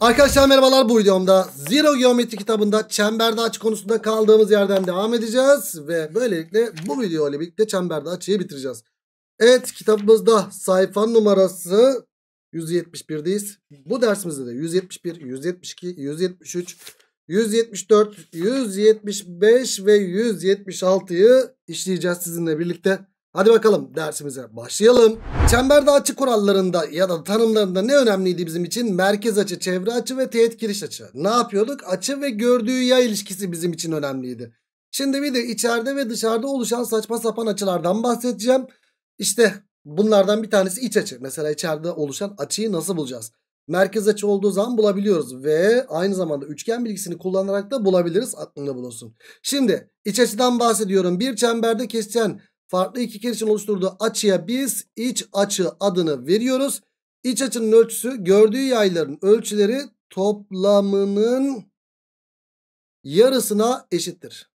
Arkadaşlar merhabalar bu videomda Zero Geometri kitabında çemberde açı konusunda kaldığımız yerden devam edeceğiz. Ve böylelikle bu video ile birlikte çemberde açıyı bitireceğiz. Evet kitabımızda sayfa numarası 171'deyiz. Bu dersimizde de 171, 172, 173, 174, 175 ve 176'yı işleyeceğiz sizinle birlikte. Hadi bakalım dersimize başlayalım. Çemberde açı kurallarında ya da tanımlarında ne önemliydi bizim için? Merkez açı, çevre açı ve teğet giriş açı. Ne yapıyorduk? Açı ve gördüğü yay ilişkisi bizim için önemliydi. Şimdi bir de içeride ve dışarıda oluşan saçma sapan açılardan bahsedeceğim. İşte bunlardan bir tanesi iç açı. Mesela içeride oluşan açıyı nasıl bulacağız? Merkez açı olduğu zaman bulabiliyoruz ve aynı zamanda üçgen bilgisini kullanarak da bulabiliriz aklında bulunsun. Şimdi iç açıdan bahsediyorum. Bir çemberde kesişen farklı iki kenar için oluşturduğu açıya biz iç açı adını veriyoruz. İç açının ölçüsü gördüğü yayların ölçüleri toplamının yarısına eşittir.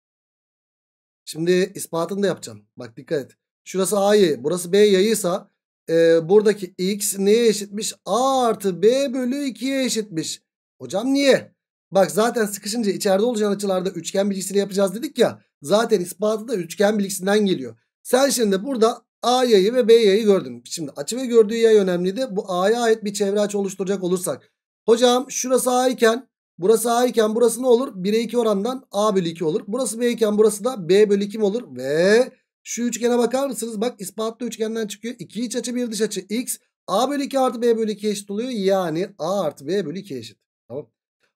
Şimdi ispatını da yapacağım. Bak dikkat et. Şurası A yayı burası B yayıysa e, buradaki x neye eşitmiş? A artı B bölü 2'ye eşitmiş. Hocam niye? Bak zaten sıkışınca içeride olacağın açılarda üçgen bilgisini yapacağız dedik ya. Zaten ispatı da üçgen bilgisinden geliyor. Sen şimdi burada A yayı ve B yayı gördün. Şimdi açı ve gördüğü yay önemli de bu A'ya ait bir çevre açı oluşturacak olursak. Hocam şurası A iken burası A iken burası ne olur? 1'e 2 orandan A bölü 2 olur. Burası B iken burası da B bölü 2 olur? Ve şu üçgene bakar mısınız? Bak ispatlı üçgenden çıkıyor. 2 iç açı 1 dış açı x. A bölü 2 artı B bölü 2 eşit oluyor. Yani A artı B bölü 2 eşit. Tamam.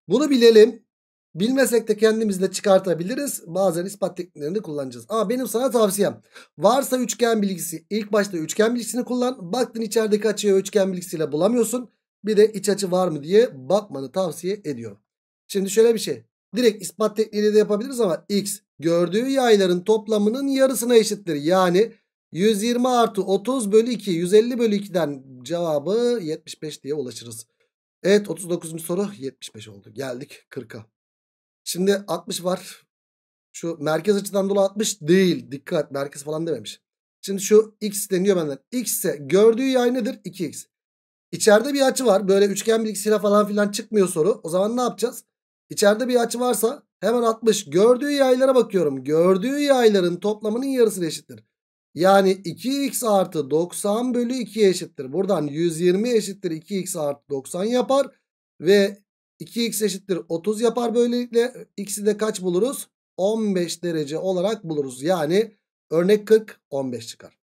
Bunu bilelim. Bilmesek de kendimizle çıkartabiliriz. Bazen ispat tekniklerini kullanacağız. Ama benim sana tavsiyem. Varsa üçgen bilgisi. ilk başta üçgen bilgisini kullan. Baktın içerideki açıyı üçgen bilgisiyle bulamıyorsun. Bir de iç açı var mı diye bakmanı tavsiye ediyorum. Şimdi şöyle bir şey. Direkt ispat tekniğiyle de yapabiliriz ama x gördüğü yayların toplamının yarısına eşittir. Yani 120 artı 30 bölü 2 150 bölü 2'den cevabı 75 diye ulaşırız. Evet 39. soru 75 oldu. Geldik 40'a. Şimdi 60 var. Şu merkez açıdan dolayı 60 değil. Dikkat merkez falan dememiş. Şimdi şu x deniyor benden. x ise gördüğü yay nedir? 2x. İçeride bir açı var. Böyle üçgen bilgisiyle falan filan çıkmıyor soru. O zaman ne yapacağız? İçeride bir açı varsa hemen 60. Gördüğü yaylara bakıyorum. Gördüğü yayların toplamının yarısı eşittir. Yani 2x artı 90 bölü 2 eşittir. Buradan 120 eşittir 2x artı 90 yapar. Ve 2x eşittir 30 yapar böylelikle. X'i de kaç buluruz? 15 derece olarak buluruz. Yani örnek 40 15 çıkar.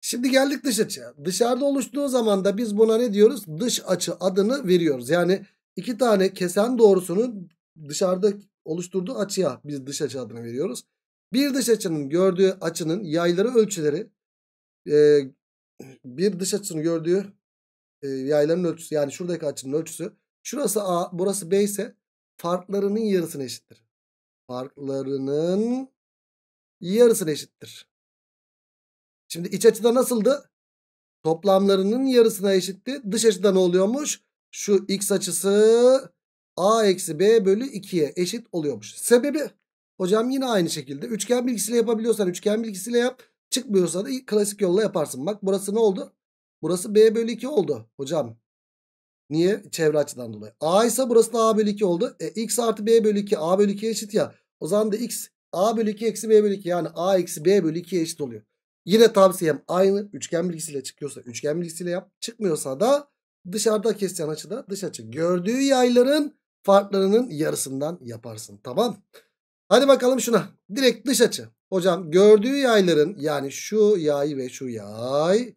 Şimdi geldik dış açıya. Dışarıda oluştuğu zaman da biz buna ne diyoruz? Dış açı adını veriyoruz. Yani iki tane kesen doğrusunun dışarıda oluşturduğu açıya biz dış açı adını veriyoruz. Bir dış açının gördüğü açının yayları ölçüleri e, bir dış açının gördüğü e, yayların ölçüsü yani şuradaki açının ölçüsü Şurası A burası B ise farklarının yarısına eşittir. Farklarının yarısına eşittir. Şimdi iç açıda nasıldı? Toplamlarının yarısına eşitti. Dış açıda ne oluyormuş? Şu x açısı a eksi b bölü 2'ye eşit oluyormuş. Sebebi hocam yine aynı şekilde. Üçgen bilgisiyle yapabiliyorsan üçgen bilgisiyle yap. Çıkmıyorsa da klasik yolla yaparsın. Bak burası ne oldu? Burası b bölü 2 oldu hocam. Niye? Çevre açıdan dolayı. A ise burası da A bölü 2 oldu. E, x artı B bölü 2 A bölü 2 eşit ya. O zaman da x A bölü 2 eksi B bölü 2 yani A eksi B bölü 2 eşit oluyor. Yine tavsiyem aynı üçgen bilgisiyle çıkıyorsa üçgen bilgisiyle yap. Çıkmıyorsa da dışarıda keseceğin açıda dış açı. Gördüğü yayların farklarının yarısından yaparsın. Tamam. Hadi bakalım şuna. Direkt dış açı. Hocam gördüğü yayların yani şu yay ve şu yay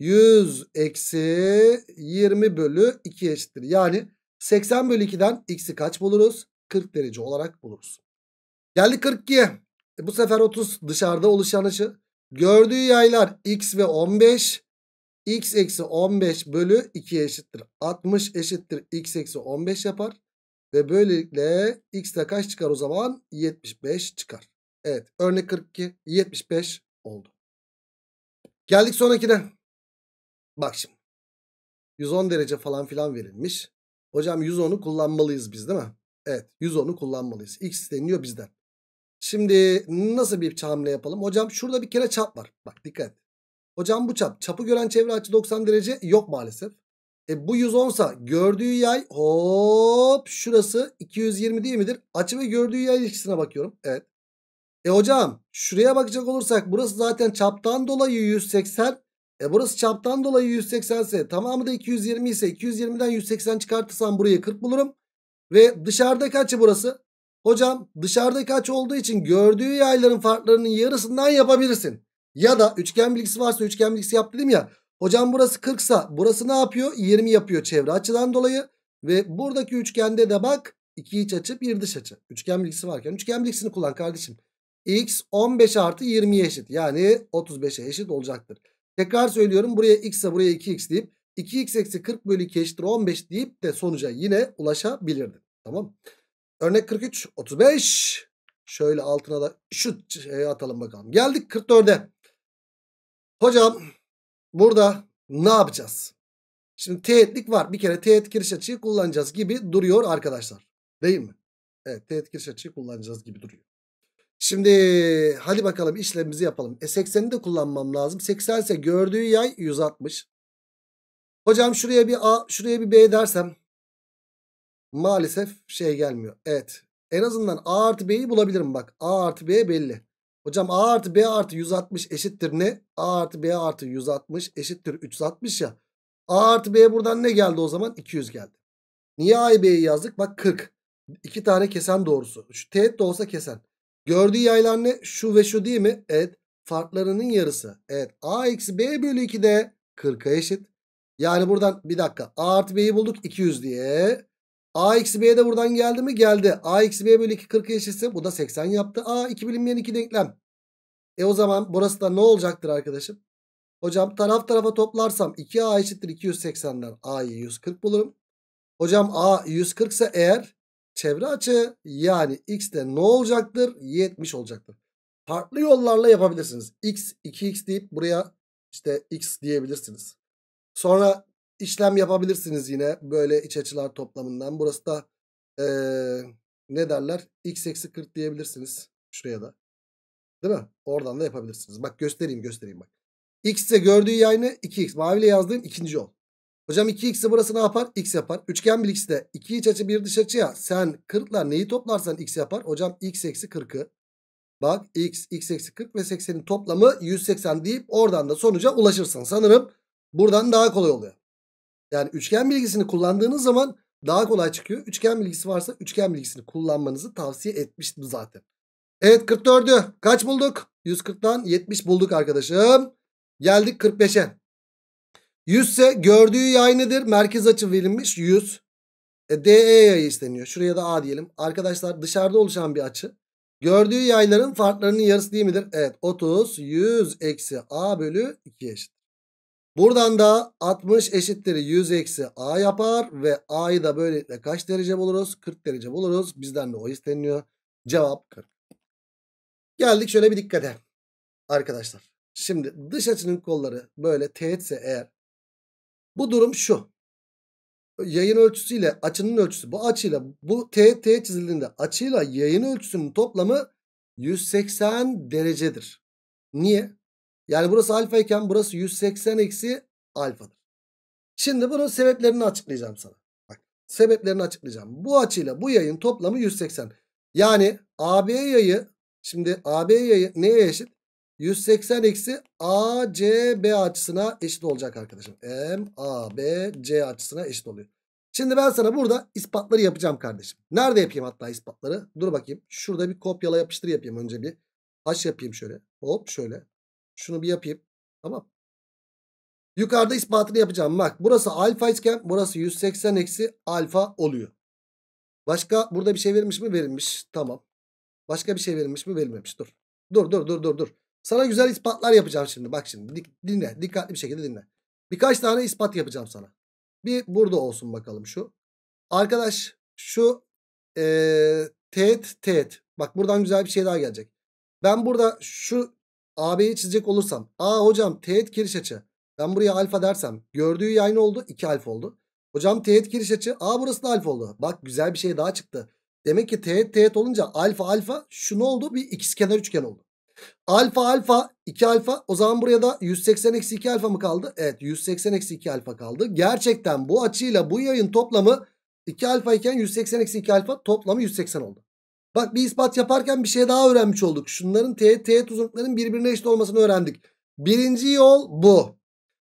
100 eksi 20 bölü 2 eşittir. Yani 80 bölü 2'den x'i kaç buluruz? 40 derece olarak buluruz. Geldik 42'ye. E bu sefer 30 dışarıda oluşan açı. Gördüğü yaylar x ve 15. x eksi 15 bölü 2 eşittir. 60 eşittir x eksi 15 yapar. Ve böylelikle x'de kaç çıkar o zaman? 75 çıkar. Evet örnek 42 75 oldu. Geldik sonrakine. Bak şimdi. 110 derece falan filan verilmiş. Hocam 110'u kullanmalıyız biz değil mi? Evet 110'u kullanmalıyız. X isteniyor bizden. Şimdi nasıl bir hamle yapalım? Hocam şurada bir kere çap var. Bak dikkat. Hocam bu çap. Çapı gören çevre açı 90 derece yok maalesef. E bu 110 sa gördüğü yay hop şurası 220 değil midir? Açı ve gördüğü yay ilişkisine bakıyorum. Evet. E hocam şuraya bakacak olursak burası zaten çaptan dolayı 180. E burası çaptan dolayı 180 ise tamamı da 220 ise 220'den 180 çıkartırsam burayı 40 bulurum. Ve dışarıda kaçı burası? Hocam dışarıda kaç olduğu için gördüğü yayların farklarının yarısından yapabilirsin. Ya da üçgen bilgisi varsa üçgen bilgisi yap dedim ya. Hocam burası 40 sa burası ne yapıyor? 20 yapıyor çevre açıdan dolayı. Ve buradaki üçgende de bak iki iç açı bir dış açı. Üçgen bilgisi varken üçgen bilgisini kullan kardeşim. X 15 artı 20'ye eşit yani 35'e eşit olacaktır. Tekrar söylüyorum buraya x'e buraya 2x deyip 2x eksi 40 bölü 2 eşittir 15 deyip de sonuca yine ulaşabilirdim. Tamam. Örnek 43 35 şöyle altına da şu şey atalım bakalım. Geldik 44'e. Hocam burada ne yapacağız? Şimdi teğetlik var. Bir kere teğet giriş açıyı kullanacağız gibi duruyor arkadaşlar. Değil mi? Evet teğet giriş açıyı kullanacağız gibi duruyor. Şimdi hadi bakalım işlemimizi yapalım. E 80'i de kullanmam lazım. 80 ise gördüğü yay 160. Hocam şuraya bir A, şuraya bir B dersem maalesef şey gelmiyor. Evet. En azından A artı B'yi bulabilirim bak. A artı B belli. Hocam A artı B artı 160 eşittir ne? A artı B artı 160 eşittir 360 ya. A artı B buradan ne geldi o zaman? 200 geldi. Niye A'yı B'yi yazdık? Bak 40. İki tane kesen doğrusu. Şu teğet de olsa kesen. Gördüğü yaylar ne? Şu ve şu değil mi? Evet. Farklarının yarısı. Evet. A eksi B bölü 2 de 40'a eşit. Yani buradan bir dakika. A artı B'yi bulduk 200 diye. A eksi b de buradan geldi mi? Geldi. A eksi B bölü 2 40 eşitse bu da 80 yaptı. A 2 bilinmeyen 2 denklem. E o zaman burası da ne olacaktır arkadaşım? Hocam taraf tarafa toplarsam 2A eşittir 280'den A'yı 140 bulurum. Hocam A 140 ise eğer çevre açı yani x de ne olacaktır? 70 olacaktır. Farklı yollarla yapabilirsiniz. x 2x deyip buraya işte x diyebilirsiniz. Sonra işlem yapabilirsiniz yine böyle iç açılar toplamından. Burası da ee, ne derler? x eksi 40 diyebilirsiniz. Şuraya da. Değil mi? Oradan da yapabilirsiniz. Bak göstereyim göstereyim bak. X ise gördüğü yayını 2x. Maviyle yazdığım ikinci yol. Hocam 2x'i burası ne yapar? X yapar. Üçgen bir x de. 2 iç açı bir dış açı ya. Sen 40'la neyi toplarsan x yapar. Hocam x eksi 40'ı. Bak x, x eksi 40 ve 80'in toplamı 180 deyip oradan da sonuca ulaşırsın. Sanırım buradan daha kolay oluyor. Yani üçgen bilgisini kullandığınız zaman daha kolay çıkıyor. Üçgen bilgisi varsa üçgen bilgisini kullanmanızı tavsiye etmiştim zaten. Evet 44'ü kaç bulduk? 140'tan 70 bulduk arkadaşım. Geldik 45'e. 100 ise gördüğü yay nedir? Merkez açı verilmiş 100. E, DE yayı isteniyor. Şuraya da A diyelim. Arkadaşlar dışarıda oluşan bir açı. Gördüğü yayların farklarının yarısı değil midir? Evet 30 100 eksi A bölü 2 eşit. Buradan da 60 eşittir 100 eksi A yapar ve A'yı da böylelikle kaç derece buluruz? 40 derece buluruz. Bizden de o isteniyor. Cevap 40. Geldik şöyle bir dikkate arkadaşlar. Şimdi dış açının kolları böyle teğetse eğer bu durum şu. Yayın ölçüsüyle açının ölçüsü bu açıyla bu T T çizildiğinde açıyla yayın ölçüsünün toplamı 180 derecedir. Niye? Yani burası alfa iken burası 180 eksi alfadır. Şimdi bunun sebeplerini açıklayacağım sana. Bak sebeplerini açıklayacağım. Bu açıyla bu yayın toplamı 180. Yani AB yayı şimdi AB yayı neye eşit? 180 eksi A C B açısına eşit olacak arkadaşım. M A B C açısına eşit oluyor. Şimdi ben sana burada ispatları yapacağım kardeşim. Nerede yapayım hatta ispatları? Dur bakayım. Şurada bir kopyala yapıştır yapayım önce bir. H yapayım şöyle. Hop şöyle. Şunu bir yapayım. Tamam. Yukarıda ispatını yapacağım. Bak burası alfa isken, burası 180 eksi alfa oluyor. Başka burada bir şey verilmiş mi? Verilmiş. Tamam. Başka bir şey verilmiş mi? Verilmemiş. Dur. Dur dur dur dur dur. Sana güzel ispatlar yapacağım şimdi. Bak şimdi dinle. Dikkatli bir şekilde dinle. Birkaç tane ispat yapacağım sana. Bir burada olsun bakalım şu. Arkadaş şu ee, teğet teğet. Bak buradan güzel bir şey daha gelecek. Ben burada şu AB'yi çizecek olursam. Aa hocam teğet kiriş açı. Ben buraya alfa dersem. Gördüğü yayın oldu. 2 alfa oldu. Hocam teğet giriş açı. Aa burası da alfa oldu. Bak güzel bir şey daha çıktı. Demek ki teğet teğet olunca alfa alfa şu ne oldu? Bir ikizkenar üçgen oldu. Alfa alfa 2 alfa o zaman buraya da 180 eksi 2 alfa mı kaldı? Evet 180 eksi 2 alfa kaldı. Gerçekten bu açıyla bu yayın toplamı 2 alfa iken 180 eksi 2 alfa toplamı 180 oldu. Bak bir ispat yaparken bir şey daha öğrenmiş olduk. Şunların teğet teğet uzunluklarının birbirine eşit olmasını öğrendik. Birinci yol bu.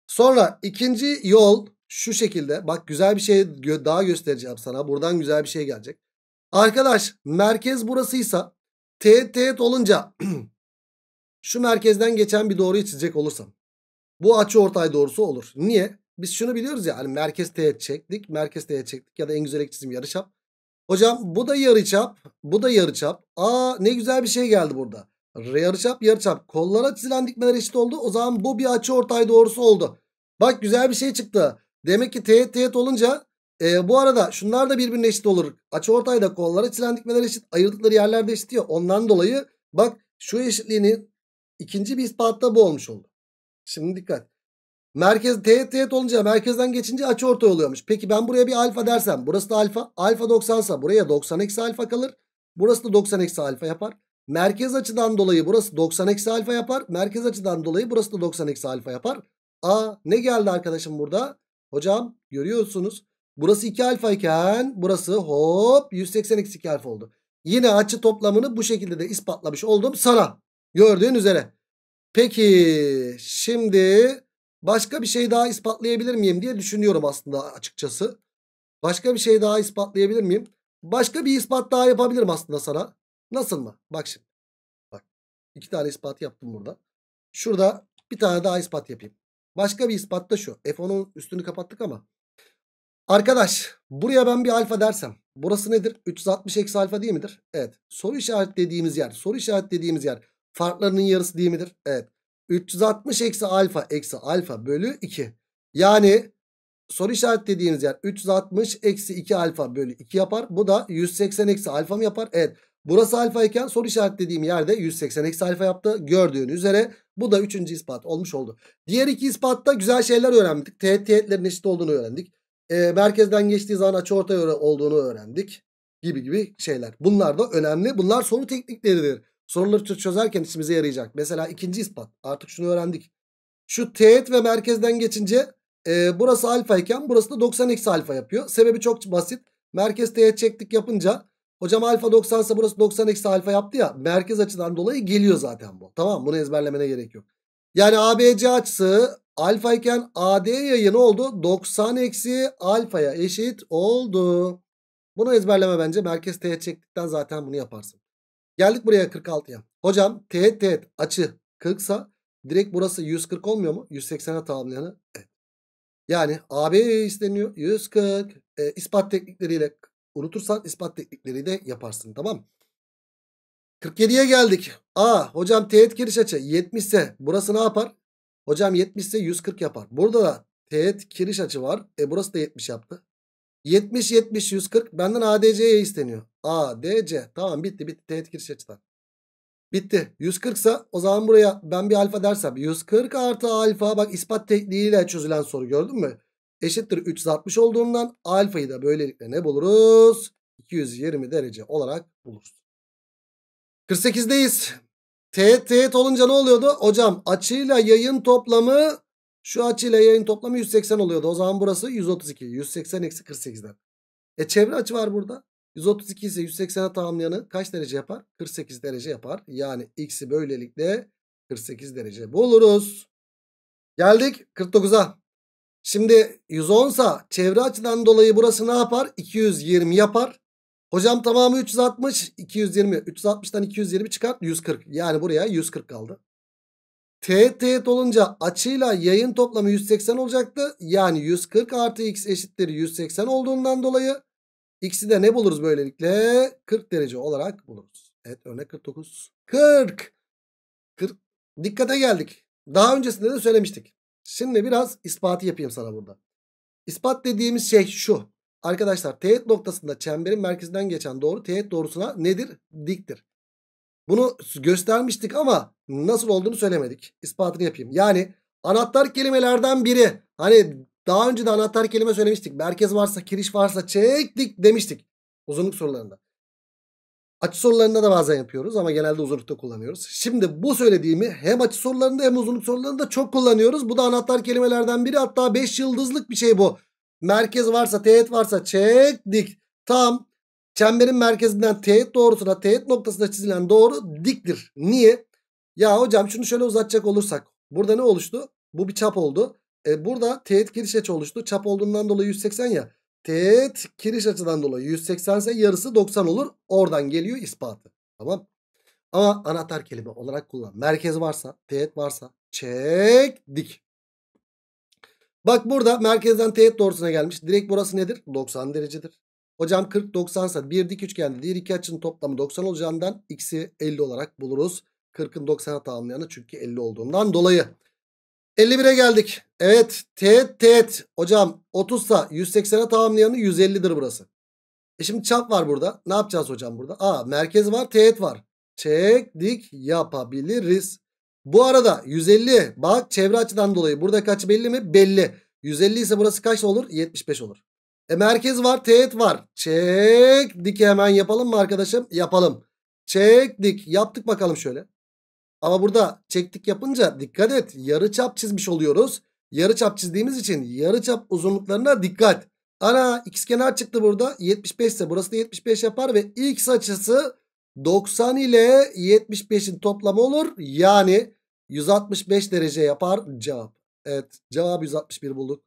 Sonra ikinci yol şu şekilde. Bak güzel bir şey daha göstereceğim sana. Buradan güzel bir şey gelecek. Arkadaş merkez burasıysa teğet teğet olunca Şu merkezden geçen bir doğruyu çizecek olursam. Bu açı ortay doğrusu olur. Niye? Biz şunu biliyoruz ya hani merkez teğet çektik. Merkez teğet çektik ya da en güzel ek çizim yarı çap. Hocam bu da yarı çap, Bu da yarı çap. Aa ne güzel bir şey geldi burada. yarı çap, yarı çap. Kollara çizilen dikmeler eşit oldu. O zaman bu bir açı ortay doğrusu oldu. Bak güzel bir şey çıktı. Demek ki teğet teğet olunca e, bu arada şunlar da birbirine eşit olur. Açı ortayda kollara çizilen dikmeler eşit. Ayırdıkları yerler de eşit diyor. Ondan dolayı bak şu eşitliğini. İkinci bir ispat da bu olmuş oldu. Şimdi dikkat. Merkez teğet teğet olunca merkezden geçince açı orta oluyormuş. Peki ben buraya bir alfa dersem burası da alfa. Alfa 90 sa buraya 90 eksi alfa kalır. Burası da 90 eksi alfa yapar. Merkez açıdan dolayı burası 90 eksi alfa yapar. Merkez açıdan dolayı burası da 90 eksi alfa yapar. Aa ne geldi arkadaşım burada? Hocam görüyorsunuz. Burası 2 alfa iken burası hop 180 eksi 2 alfa oldu. Yine açı toplamını bu şekilde de ispatlamış oldum sana. Gördüğün üzere. Peki şimdi başka bir şey daha ispatlayabilir miyim diye düşünüyorum aslında açıkçası. Başka bir şey daha ispatlayabilir miyim? Başka bir ispat daha yapabilirim aslında sana. Nasıl mı? Bak şimdi. Bak. iki tane ispat yaptım burada. Şurada bir tane daha ispat yapayım. Başka bir ispat da şu. F10'un üstünü kapattık ama. Arkadaş buraya ben bir alfa dersem. Burası nedir? 360 eksi alfa değil midir? Evet. Soru işaret dediğimiz yer. Soru işaret dediğimiz yer. Farklarının yarısı değil midir? Evet. 360 eksi alfa eksi alfa bölü 2. Yani soru işaret dediğimiz yer 360 eksi 2 alfa bölü 2 yapar. Bu da 180 eksi alfa mı yapar? Evet. Burası alfa iken soru işaret dediğim yerde 180 eksi alfa yaptı. Gördüğün üzere bu da 3. ispat olmuş oldu. Diğer iki ispatta güzel şeyler öğrendik. Teğet teğetlerin eşit olduğunu öğrendik. E, merkezden geçtiği zaman açıortay olduğunu öğrendik. Gibi gibi şeyler. Bunlar da önemli. Bunlar soru teknikleridir. Soruları çözerken işimize yarayacak. Mesela ikinci ispat. Artık şunu öğrendik. Şu teğet ve merkezden geçince e, burası alfa iken burası da 90 eksi alfa yapıyor. Sebebi çok basit. Merkez teğet çektik yapınca hocam alfa 90 ise burası 90 eksi alfa yaptı ya. Merkez açıdan dolayı geliyor zaten bu. Tamam bunu ezberlemene gerek yok. Yani ABC açısı alfa iken AD yayı ne oldu? 90 eksi alfaya eşit oldu. Bunu ezberleme bence. Merkez teğet çektikten zaten bunu yaparsın. Geldik buraya 46'ya. Hocam teğet teğet açı 40 sa direkt burası 140 olmuyor mu? 180'e tamamlayanı. Evet. Yani AB isteniyor 140. E, ispat teknikleriyle unutursan ispat teknikleri de yaparsın tamam mı? 47'ye geldik. A hocam teğet giriş açı 70 ise burası ne yapar? Hocam 70 ise 140 yapar. Burada da teğet kiriş açı var. E burası da 70 yaptı. 70 70 140 benden ADC'ye isteniyor. ADC tamam bitti bitti teğet giriş açıdan. Bitti. 140 ise o zaman buraya ben bir alfa dersem 140 artı alfa bak ispat tekniğiyle çözülen soru gördün mü? Eşittir 360 olduğundan alfayı da böylelikle ne buluruz? 220 derece olarak buluruz. 48'deyiz. Teğet teğet olunca ne oluyordu? Hocam açıyla yayın toplamı şu açıyla yayın toplamı 180 oluyordu. O zaman burası 132. 180 eksi 48'den. E çevre açı var burada. 132 ise 180'e tamamlayanı kaç derece yapar? 48 derece yapar. Yani x'i böylelikle 48 derece buluruz. Geldik 49'a. Şimdi 110 sa çevre açıdan dolayı burası ne yapar? 220 yapar. Hocam tamamı 360. 220. 360'dan 220 çıkart. 140. Yani buraya 140 kaldı. T teğet olunca açıyla yayın toplamı 180 olacaktı. Yani 140 artı x eşittir 180 olduğundan dolayı x'i de ne buluruz böylelikle? 40 derece olarak buluruz. Evet örnek 49. 40. 40. Dikkate geldik. Daha öncesinde de söylemiştik. Şimdi biraz ispatı yapayım sana burada. İspat dediğimiz şey şu. Arkadaşlar teğet noktasında çemberin merkezinden geçen doğru teğet doğrusuna nedir? Diktir. Bunu göstermiştik ama nasıl olduğunu söylemedik. İspatını yapayım. Yani anahtar kelimelerden biri. Hani daha önce de anahtar kelime söylemiştik. Merkez varsa, kiriş varsa çektik demiştik. Uzunluk sorularında. Açı sorularında da bazen yapıyoruz ama genelde uzunlukta kullanıyoruz. Şimdi bu söylediğimi hem açı sorularında hem uzunluk sorularında çok kullanıyoruz. Bu da anahtar kelimelerden biri. Hatta 5 yıldızlık bir şey bu. Merkez varsa, teğet varsa çektik. Tam Çemberin merkezinden teğet doğrusuna teğet noktasına çizilen doğru diktir. Niye? Ya hocam şunu şöyle uzatacak olursak. Burada ne oluştu? Bu bir çap oldu. E burada teğet giriş açı oluştu. Çap olduğundan dolayı 180 ya. Teğet giriş açıdan dolayı 180 ise yarısı 90 olur. Oradan geliyor ispatı. Tamam. Ama anahtar kelime olarak kullan. Merkez varsa, teğet varsa çek dik. Bak burada merkezden teğet doğrusuna gelmiş. Direkt burası nedir? 90 derecedir. Hocam 40 90 ise bir dik üçgende diğer iki açının toplamı 90 olacağından x'i 50 olarak buluruz. 40'ın 90'a tamamlayanı çünkü 50 olduğundan dolayı. 51'e geldik. Evet teğet teğet. Hocam 30 ise 180'e tamamlayanı 150'dir burası. E şimdi çap var burada. Ne yapacağız hocam burada? Aa merkez var teğet var. Çek dik yapabiliriz. Bu arada 150 bak çevre açıdan dolayı burada kaç belli mi? Belli. 150 ise burası kaç olur? 75 olur. E merkez var teğet var. Çek dik hemen yapalım mı arkadaşım? Yapalım. Çek dik yaptık bakalım şöyle. Ama burada çektik yapınca dikkat et yarı çap çizmiş oluyoruz. Yarı çap çizdiğimiz için yarı çap uzunluklarına dikkat. Ana kenar çıktı burada 75 ise burası da 75 yapar ve x açısı 90 ile 75'in toplamı olur. Yani 165 derece yapar cevap. Evet cevap 161 bulduk.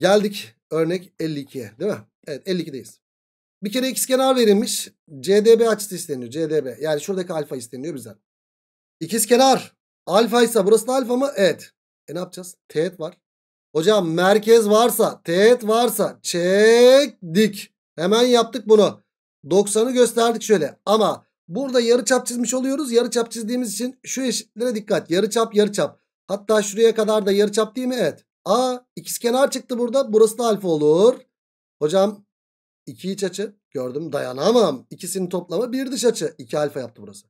Geldik Örnek 52, değil mi? Evet 52'deyiz. Bir kere x kenar verilmiş. CDB açısı isteniyor. CDB. Yani şuradaki alfa isteniyor bizden. İkiz kenar. Alfa ise burası da alfa mı? Evet. E ne yapacağız? Teğet var. Hocam merkez varsa, teğet varsa çek dik. Hemen yaptık bunu. 90'ı gösterdik şöyle. Ama burada yarı çap çizmiş oluyoruz. Yarı çap çizdiğimiz için şu eşitlere dikkat. Yarı çap, yarı çap. Hatta şuraya kadar da yarı çap değil mi? Evet. A ikizkenar çıktı burada. Burası da alfa olur. Hocam iki iç açı gördüm dayanamam. İkisinin toplamı bir dış açı. iki alfa yaptı burası.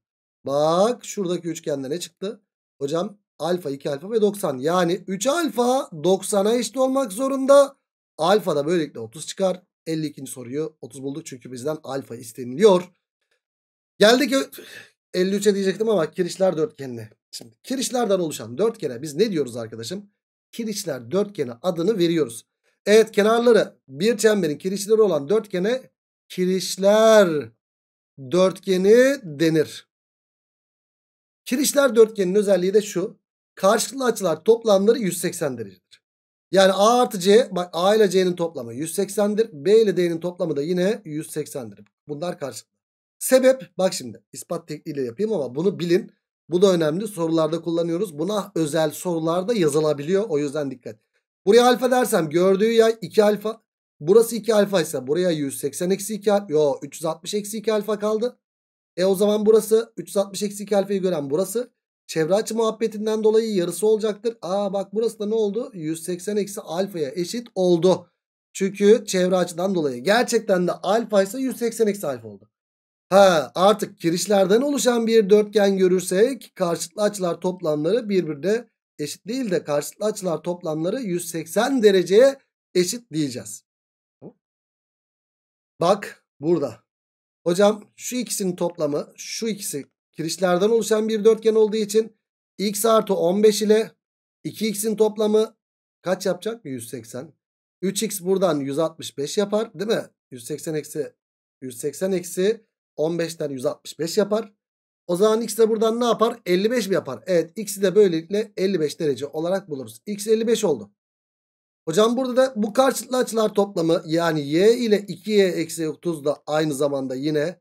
Bak şuradaki üçgende ne çıktı? Hocam alfa 2 alfa ve 90. Yani 3 alfa 90'a eşit olmak zorunda. Alfa da böylelikle 30 çıkar. 52. soruyu 30 bulduk çünkü bizden alfa isteniliyor. Geldik 53'e diyecektim ama kirişler dörtgenine. Şimdi kirişlerden oluşan dörtgene biz ne diyoruz arkadaşım? Kirişler dörtgene adını veriyoruz. Evet kenarları bir çemberin kirişleri olan dörtgene kirişler dörtgeni denir. Kirişler dörtgenin özelliği de şu. Karşılıklı açılar toplamları 180 derecedir. Yani A artı C bak A ile C'nin toplamı 180'dir. B ile D'nin toplamı da yine 180'dir. Bunlar karşılıklı. Sebep bak şimdi ispat tekniğiyle yapayım ama bunu bilin. Bu da önemli. Sorularda kullanıyoruz. Buna özel sorularda yazılabiliyor. O yüzden dikkat. Buraya alfa dersem gördüğü yay 2 alfa. Burası 2 alfa ise buraya 180 eksi 2 alfa. Yo 360 eksi 2 alfa kaldı. E o zaman burası 360 eksi 2 alfayı gören burası. Çevre açı muhabbetinden dolayı yarısı olacaktır. Aa bak burası da ne oldu? 180 eksi alfaya eşit oldu. Çünkü çevre açıdan dolayı. Gerçekten de alfa ise 180 eksi alfa oldu. Ha artık kirişlerden oluşan bir dörtgen görürsek karşıtlı açılar toplamları birbirine eşit değil de karşıtlı açılar toplamları 180 dereceye eşit diyeceğiz. Bak burada. Hocam şu ikisinin toplamı şu ikisi kirişlerden oluşan bir dörtgen olduğu için x artı 15 ile 2x'in toplamı kaç yapacak? 180. 3x buradan 165 yapar değil mi? 180 eksi 180 eksi 15'ten 165 yapar. O zaman x de buradan ne yapar? 55 mi yapar? Evet x'i de böylelikle 55 derece olarak buluruz. x 55 oldu. Hocam burada da bu karşılıklı açılar toplamı yani y ile 2y eksi 30 da aynı zamanda yine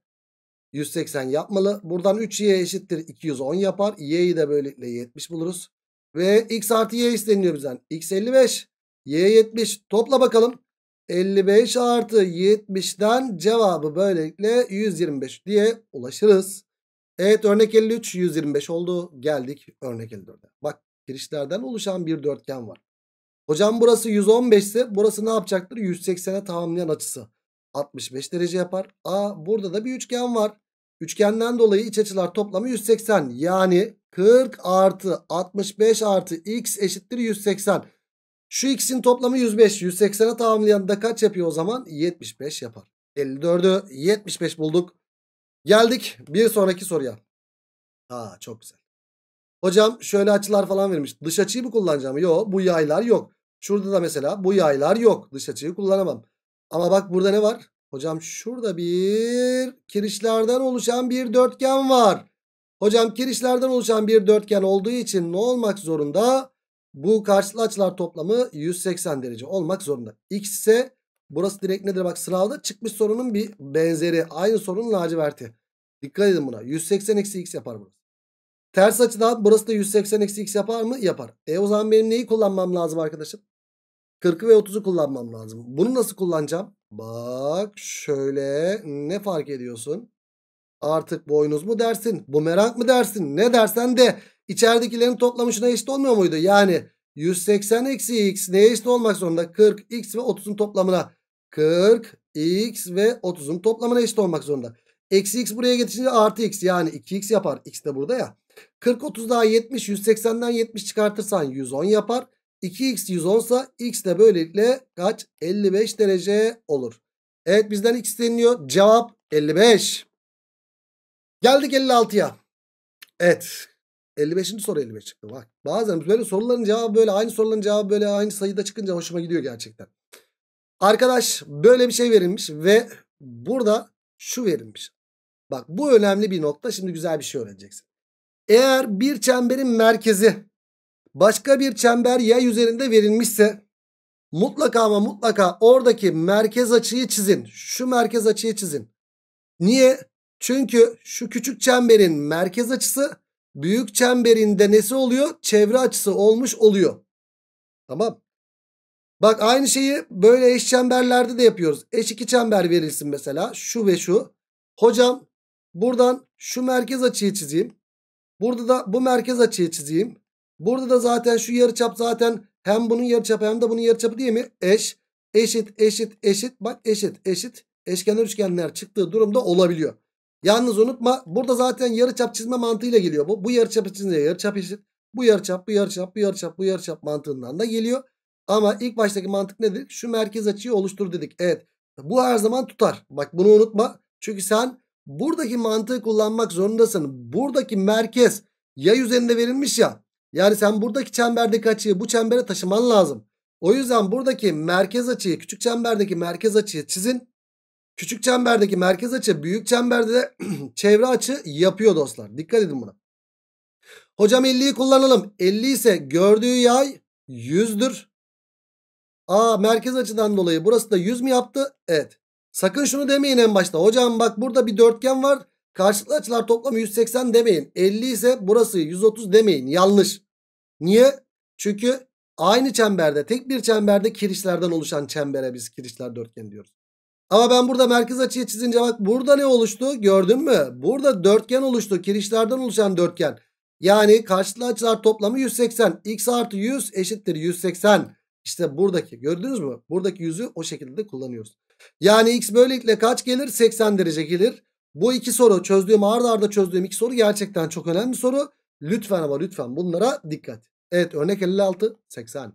180 yapmalı. Buradan 3y eşittir 210 yapar. y'yi de böylelikle 70 buluruz. Ve x artı y isteniyor bizden. x 55, y 70 topla bakalım. 55 artı 70'den cevabı böylelikle 125 diye ulaşırız. Evet örnek 53 125 oldu. Geldik örnek 54'e. Bak girişlerden oluşan bir dörtgen var. Hocam burası 115 ise burası ne yapacaktır? 180'e tamamlayan açısı. 65 derece yapar. Aa burada da bir üçgen var. Üçgenden dolayı iç açılar toplamı 180. Yani 40 artı 65 artı x eşittir 180. Şu ikisinin toplamı 105. 180'e tamamlayan da kaç yapıyor o zaman? 75 yapar. 54'ü 75 bulduk. Geldik bir sonraki soruya. Ha çok güzel. Hocam şöyle açılar falan vermiş. Dış açıyı mı kullanacağım? Yok bu yaylar yok. Şurada da mesela bu yaylar yok. Dış açıyı kullanamam. Ama bak burada ne var? Hocam şurada bir kirişlerden oluşan bir dörtgen var. Hocam kirişlerden oluşan bir dörtgen olduğu için ne olmak zorunda? Bu karşılıklı açılar toplamı 180 derece olmak zorunda. X ise burası direkt nedir? Bak sınavda çıkmış sorunun bir benzeri. Aynı sorunun laciverti. Dikkat edin buna. 180 eksi x yapar burası. Ters açıdan burası da 180 eksi x yapar mı? Yapar. E o zaman benim neyi kullanmam lazım arkadaşım? 40'ı ve 30'u kullanmam lazım. Bunu nasıl kullanacağım? Bak şöyle ne fark ediyorsun? Artık boynuz mu dersin? Bumerang mı dersin? Ne dersen de İçeridekilerin toplamı şuna eşit olmuyor muydu? Yani 180 eksi x neye eşit olmak zorunda? 40 x ve 30'un toplamına. 40 x ve 30'un toplamına eşit olmak zorunda. Eksi x buraya geçince artı x yani 2x yapar. x de burada ya. 40 30 daha 70 180'den 70 çıkartırsan 110 yapar. 2x 110 sa x de böylelikle kaç? 55 derece olur. Evet bizden x isteniliyor. Cevap 55. Geldik 56'ya. Evet 55. soru 55 çıktı. Bak bazen böyle soruların cevabı böyle aynı soruların cevabı böyle aynı sayıda çıkınca hoşuma gidiyor gerçekten. Arkadaş böyle bir şey verilmiş ve burada şu verilmiş. Bak bu önemli bir nokta şimdi güzel bir şey öğreneceksin. Eğer bir çemberin merkezi başka bir çember yay üzerinde verilmişse mutlaka ama mutlaka oradaki merkez açıyı çizin. Şu merkez açıyı çizin. Niye? Çünkü şu küçük çemberin merkez açısı büyük çemberinde nesi oluyor? Çevre açısı olmuş oluyor. Tamam. Bak aynı şeyi böyle eş çemberlerde de yapıyoruz. Eş iki çember verilsin mesela. Şu ve şu. Hocam buradan şu merkez açıyı çizeyim. Burada da bu merkez açıyı çizeyim. Burada da zaten şu yarıçap zaten hem bunun yarıçapı hem de bunun yarıçapı değil mi? Eş, eşit, eşit, eşit. Bak eşit, eşit. Eşkenar üçgenler çıktığı durumda olabiliyor. Yalnız unutma burada zaten yarıçap çizme mantığıyla geliyor bu. Bu yarıçap çizme yarıçap eşit. Bu yarıçap, bu yarıçap, bu yarıçap, bu yarıçap mantığından da geliyor. Ama ilk baştaki mantık nedir? Şu merkez açıyı oluştur dedik. Evet. Bu her zaman tutar. Bak bunu unutma. Çünkü sen buradaki mantığı kullanmak zorundasın. Buradaki merkez yay üzerinde verilmiş ya. Yani sen buradaki çemberdeki açıyı bu çembere taşıman lazım. O yüzden buradaki merkez açıyı küçük çemberdeki merkez açıyı çizin. Küçük çemberdeki merkez açı büyük çemberde de çevre açı yapıyor dostlar. Dikkat edin buna. Hocam 50'yi kullanalım. 50 ise gördüğü yay 100'dür. Aa merkez açıdan dolayı burası da 100 mi yaptı? Evet. Sakın şunu demeyin en başta. Hocam bak burada bir dörtgen var. Karşılıklı açılar toplamı 180 demeyin. 50 ise burası 130 demeyin. Yanlış. Niye? Çünkü aynı çemberde tek bir çemberde kirişlerden oluşan çembere biz kirişler dörtgen diyoruz. Ama ben burada merkez açıya çizince bak burada ne oluştu gördün mü? Burada dörtgen oluştu. Kirişlerden oluşan dörtgen. Yani karşılıklı açılar toplamı 180. X artı 100 eşittir 180. İşte buradaki gördünüz mü? Buradaki yüzü o şekilde de kullanıyoruz. Yani x böylelikle kaç gelir? 80 derece gelir. Bu iki soru çözdüğüm arda arda çözdüğüm iki soru gerçekten çok önemli soru. Lütfen ama lütfen bunlara dikkat. Evet örnek 56 80.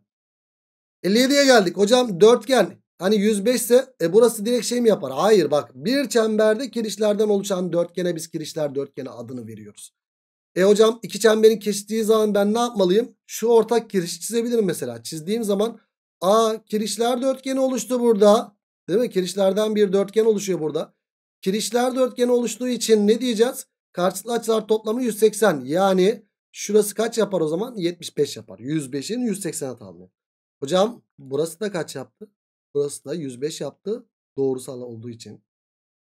57'ye geldik. Hocam dörtgen Hani 105 ise e burası direkt şey mi yapar? Hayır bak bir çemberde kirişlerden oluşan dörtgene biz kirişler dörtgeni adını veriyoruz. E hocam iki çemberin kesiştiği zaman ben ne yapmalıyım? Şu ortak kiriş çizebilirim mesela. Çizdiğim zaman a kirişler dörtgeni oluştu burada. Değil mi? Kirişlerden bir dörtgen oluşuyor burada. Kirişler dörtgeni oluştuğu için ne diyeceğiz? Karşılıklı açılar toplamı 180. Yani şurası kaç yapar o zaman? 75 yapar. 105'in 180'e tamamlıyor. Hocam burası da kaç yaptı? Burası da 105 yaptı. Doğrusal olduğu için.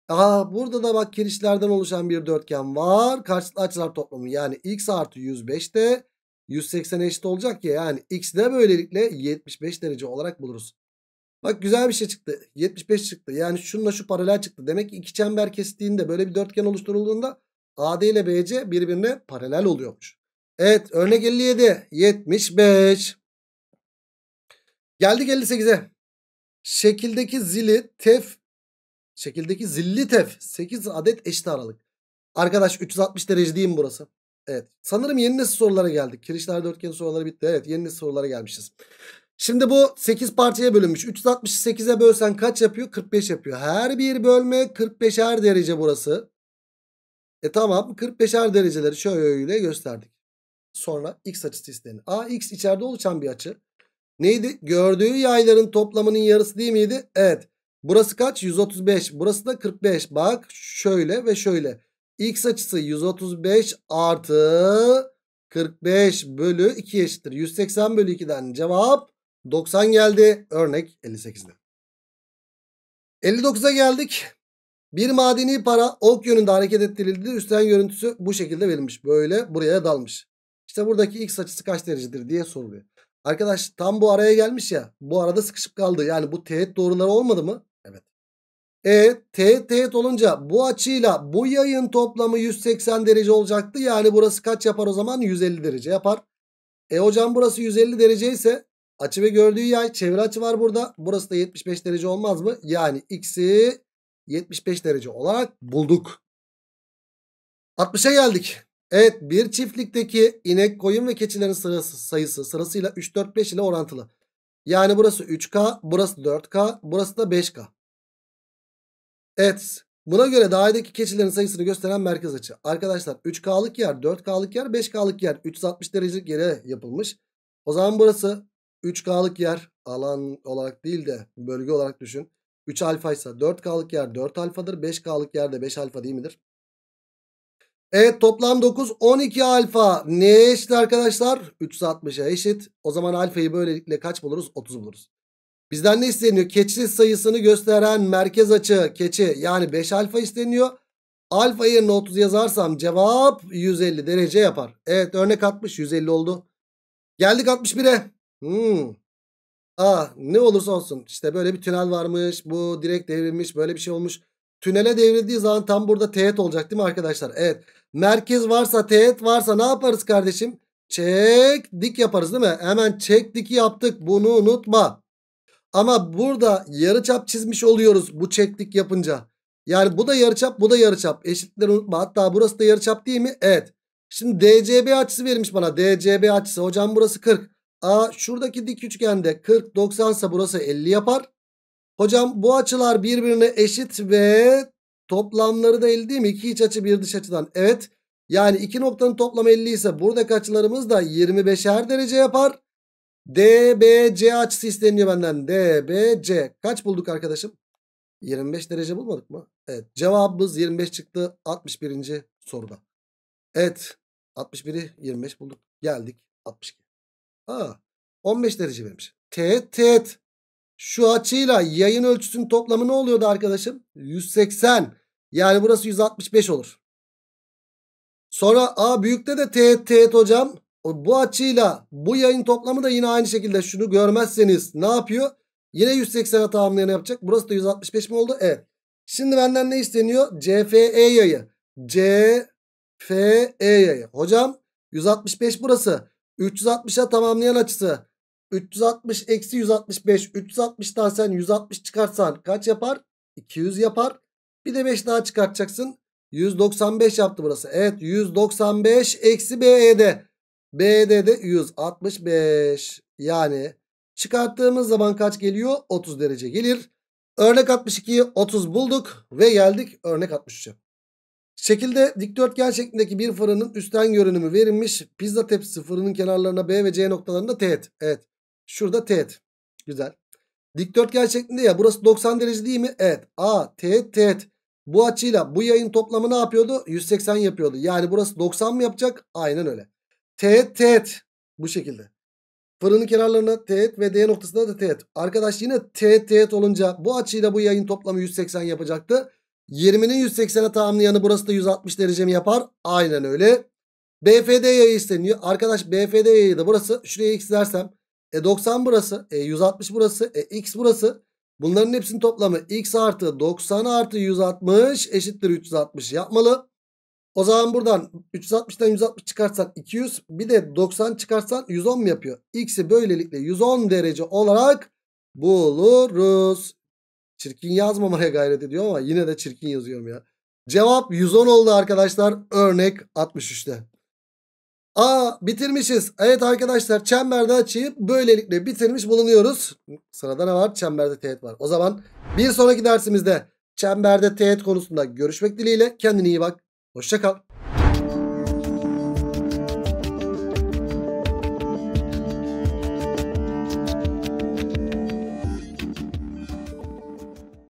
Aa, burada da bak kirişlerden oluşan bir dörtgen var. Karşılıklı açılar toplamı yani x artı 105 de 180 eşit olacak ya. Yani x de böylelikle 75 derece olarak buluruz. Bak güzel bir şey çıktı. 75 çıktı. Yani şununla şu paralel çıktı. Demek ki iki çember kestiğinde böyle bir dörtgen oluşturulduğunda AD ile BC birbirine paralel oluyormuş. Evet örnek 57. 75. Geldik 58'e. Şekildeki zili tef şekildeki zilli tef 8 adet eşit aralık. Arkadaş 360 derece değil mi burası? Evet. Sanırım yeni nesil sorulara geldik. Kirişler dörtgen soruları bitti. Evet yeni nesil sorulara gelmişiz. Şimdi bu 8 parçaya bölünmüş. 360'ı 8'e bölsen kaç yapıyor? 45 yapıyor. Her bir bölme 45'er derece burası. E tamam 45'er dereceleri şöyle gösterdik. Sonra x açısı istenir. A x içeride oluşan bir açı. Neydi? Gördüğü yayların toplamının yarısı değil miydi? Evet. Burası kaç? 135. Burası da 45. Bak şöyle ve şöyle. X açısı 135 artı 45 bölü 2 eşittir. 180 bölü 2'den cevap 90 geldi. Örnek 58'de. 59'a geldik. Bir madeni para ok yönünde hareket ettirildi. Üstten görüntüsü bu şekilde verilmiş. Böyle buraya dalmış. İşte buradaki x açısı kaç derecedir diye soruluyor. Arkadaş tam bu araya gelmiş ya. Bu arada sıkışıp kaldı. Yani bu teğet doğruları olmadı mı? Evet. E teğet teğet olunca bu açıyla bu yayın toplamı 180 derece olacaktı. Yani burası kaç yapar o zaman? 150 derece yapar. E hocam burası 150 derece ise açı ve gördüğü yay çevre açı var burada. Burası da 75 derece olmaz mı? Yani x'i 75 derece olarak bulduk. 60'a geldik. Evet bir çiftlikteki inek, koyun ve keçilerin sırası, sayısı sırasıyla 3, 4, 5 ile orantılı. Yani burası 3K, burası 4K, burası da 5K. Evet buna göre dairedeki keçilerin sayısını gösteren merkez açı. Arkadaşlar 3K'lık yer, 4K'lık yer, 5K'lık yer 360 derecelik yere yapılmış. O zaman burası 3K'lık yer alan olarak değil de bölge olarak düşün. 3 alfaysa 4K'lık yer 4 alfadır. 5K'lık yer de 5 alfa değil midir? Evet toplam 9 12 alfa neye eşit arkadaşlar? 360'a eşit. O zaman alfayı böylelikle kaç buluruz? 30 buluruz. Bizden ne isteniyor? Keçi sayısını gösteren merkez açı keçi yani 5 alfa isteniyor. Alfa yerine 30 yazarsam cevap 150 derece yapar. Evet örnek 60 150 oldu. Geldik 61'e. Hmm. Aa, ah, ne olursa olsun işte böyle bir tünel varmış bu direkt devrilmiş böyle bir şey olmuş. Tünele devrildiği zaman tam burada teğet olacak değil mi arkadaşlar? Evet. Merkez varsa teğet varsa ne yaparız kardeşim? Çek dik yaparız değil mi? Hemen çek diki yaptık. Bunu unutma. Ama burada yarıçap çizmiş oluyoruz bu çeklik yapınca. Yani bu da yarıçap, bu da yarıçap. Eşitleri unutma. Hatta burası da yarıçap değil mi? Evet. Şimdi DCB açısı verilmiş bana. DCB açısı. Hocam burası 40. Aa şuradaki dik üçgende 40 90 ise burası 50 yapar. Hocam bu açılar birbirine eşit ve toplamları da 50 değil mi? İki iç açı bir dış açıdan. Evet. Yani iki noktanın toplamı 50 ise buradaki açılarımız da 25'er derece yapar. DBC açısı isteniyor benden. DBC. Kaç bulduk arkadaşım? 25 derece bulmadık mı? Evet. Cevabımız 25 çıktı 61. soruda. Evet. 61'i 25 bulduk. Geldik 62. Aa, 15 derece vermiş. Teğet teğet. Şu açıyla yayın ölçüsünün toplamı ne oluyordu arkadaşım? 180. Yani burası 165 olur. Sonra A büyükte de teğet teğet hocam. Bu açıyla bu yayın toplamı da yine aynı şekilde şunu görmezseniz ne yapıyor? Yine 180'e tamamlayan yapacak. Burası da 165 mi oldu? Evet. Şimdi benden ne isteniyor? CFE yayı. CFE yayı. Hocam 165 burası. 360'a tamamlayan açısı. 360 eksi 165 360'dan sen 160 çıkarsan kaç yapar? 200 yapar. Bir de 5 daha çıkartacaksın. 195 yaptı burası. Evet 195 eksi BE'de. BE'de de 165. Yani çıkarttığımız zaman kaç geliyor? 30 derece gelir. Örnek 62'yi 30 bulduk ve geldik örnek 63'e. Şekilde dikdörtgen şeklindeki bir fırının üstten görünümü verilmiş. Pizza tepsisi fırının kenarlarına B ve C noktalarında teğet. Evet. Şurada teğet. Güzel. Dikdörtgen şeklinde ya. Burası 90 derece değil mi? Evet. A teğet teğet. Bu açıyla bu yayın toplamı ne yapıyordu? 180 yapıyordu. Yani burası 90 mı yapacak? Aynen öyle. Teğet teğet. Bu şekilde. Fırının kenarlarına teğet ve D noktasına da teğet. Arkadaş yine teğet teğet olunca bu açıyla bu yayın toplamı 180 yapacaktı. 20'nin 180'e tamamlayanı burası da 160 derece mi yapar? Aynen öyle. BFD yayı isteniyor. Arkadaş BFD yayı da burası. Şuraya x dersem e 90 burası. E 160 burası. E x burası. Bunların hepsinin toplamı x artı 90 artı 160 eşittir 360 yapmalı. O zaman buradan 360'dan 160 çıkartsan 200 bir de 90 çıkartsan 110 mu yapıyor? X'i böylelikle 110 derece olarak buluruz. Çirkin yazmamaya gayret ediyor ama yine de çirkin yazıyorum ya. Cevap 110 oldu arkadaşlar örnek 63'te. A bitirmişiz. Evet arkadaşlar çemberde açayıp böylelikle bitirmiş bulunuyoruz. Sırada ne var? Çemberde teğet var. O zaman bir sonraki dersimizde çemberde teğet konusunda görüşmek dileğiyle. Kendine iyi bak. Hoşçakal.